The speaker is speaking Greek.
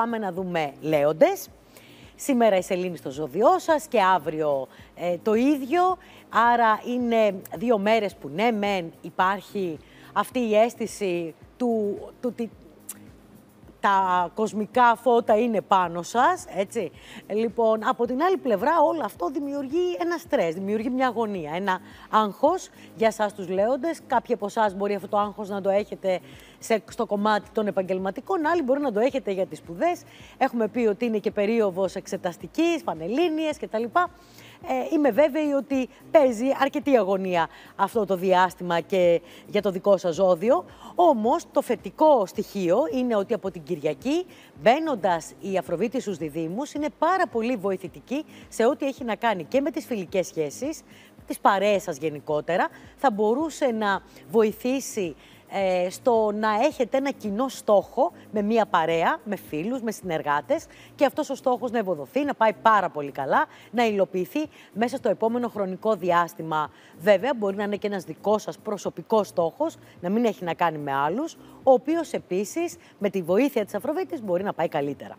πάμε να δούμε λέοντες. Σήμερα η Σελήνη στο ζωδιό σας και αύριο ε, το ίδιο. Άρα είναι δύο μέρες που ναι, μεν υπάρχει αυτή η αίσθηση του, του, τα κοσμικά φώτα είναι πάνω σας, έτσι. Λοιπόν, από την άλλη πλευρά όλο αυτό δημιουργεί ένα στρες, δημιουργεί μια αγωνία, ένα άγχος για σας τους λέοντες. Κάποιοι από εσάς μπορεί αυτό το άγχος να το έχετε στο κομμάτι των επαγγελματικών, άλλοι μπορεί να το έχετε για τις σπουδές. Έχουμε πει ότι είναι και περίοδος εξεταστικής, πανελλήνιες κτλ. Ε, είμαι βέβαιη ότι παίζει αρκετή αγωνία αυτό το διάστημα και για το δικό σας ζώδιο. Όμως το φετικό στοιχείο είναι ότι από την Κυριακή μπαίνοντας η Αφροβίτη στους διδήμους είναι πάρα πολύ βοηθητική σε ό,τι έχει να κάνει και με τις φιλικές σχέσεις, της παρέας σας γενικότερα, θα μπορούσε να βοηθήσει ε, στο να έχετε ένα κοινό στόχο με μία παρέα, με φίλους, με συνεργάτες και αυτός ο στόχος να ευοδοθεί, να πάει πάρα πολύ καλά, να υλοποιηθεί μέσα στο επόμενο χρονικό διάστημα. Βέβαια, μπορεί να είναι και ένας δικός σας προσωπικός στόχος, να μην έχει να κάνει με άλλους, ο οποίος επίσης με τη βοήθεια της Αφροβητη μπορεί να πάει καλύτερα.